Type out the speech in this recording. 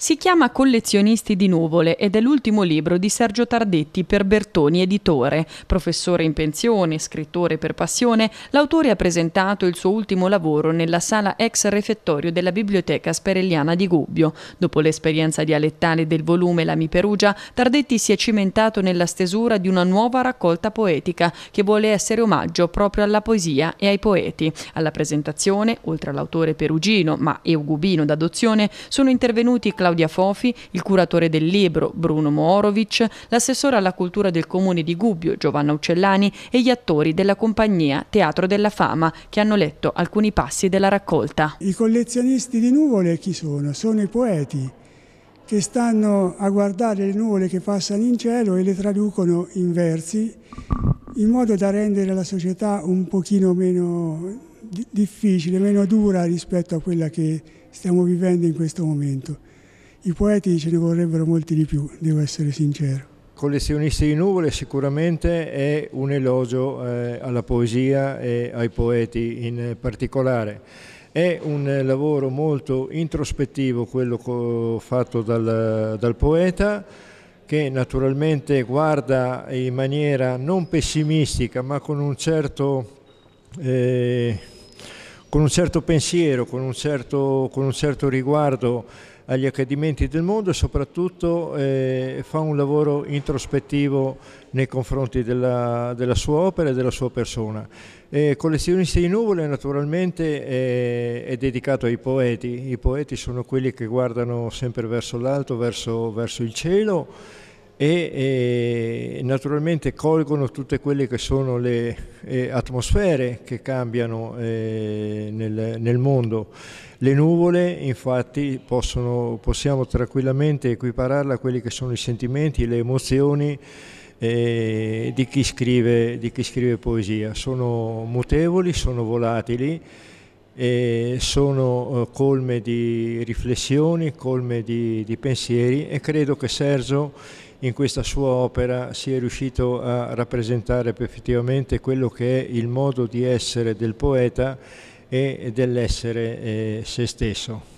Si chiama Collezionisti di nuvole ed è l'ultimo libro di Sergio Tardetti per Bertoni Editore. Professore in pensione, scrittore per passione, l'autore ha presentato il suo ultimo lavoro nella sala ex refettorio della Biblioteca Sperelliana di Gubbio. Dopo l'esperienza dialettale del volume La Mi Perugia, Tardetti si è cimentato nella stesura di una nuova raccolta poetica che vuole essere omaggio proprio alla poesia e ai poeti. Alla presentazione, oltre all'autore perugino ma eugubino d'adozione, sono intervenuti Claudio Claudia Fofi, il curatore del libro Bruno Morovic, l'assessore alla cultura del comune di Gubbio Giovanna Uccellani e gli attori della compagnia Teatro della Fama che hanno letto alcuni passi della raccolta. I collezionisti di nuvole chi sono? Sono i poeti che stanno a guardare le nuvole che passano in cielo e le traducono in versi in modo da rendere la società un pochino meno difficile, meno dura rispetto a quella che stiamo vivendo in questo momento. I poeti ce ne vorrebbero molti di più, devo essere sincero. Collezionisti di nuvole sicuramente è un elogio eh, alla poesia e ai poeti in particolare. È un lavoro molto introspettivo quello fatto dal, dal poeta che naturalmente guarda in maniera non pessimistica ma con un certo eh, con un certo pensiero, con un certo, con un certo riguardo agli accadimenti del mondo e soprattutto eh, fa un lavoro introspettivo nei confronti della, della, sua opera e della sua persona. Eh, collezionista di nuvole naturalmente è, eh, è, dedicato ai poeti, i poeti sono quelli che guardano sempre verso l'alto, verso, verso il cielo e, e, naturalmente colgono tutte quelle che sono le eh, atmosfere che cambiano eh, nel, nel, mondo. Le nuvole infatti possono, possiamo tranquillamente equipararle a quelli che sono i sentimenti, le emozioni eh, di, chi scrive, di chi scrive poesia. Sono mutevoli, sono volatili sono eh, colme di riflessioni, colme di, di pensieri e credo che Sergio in questa sua opera sia riuscito a rappresentare effettivamente quello che è il modo di essere del poeta e dell'essere eh, se stesso.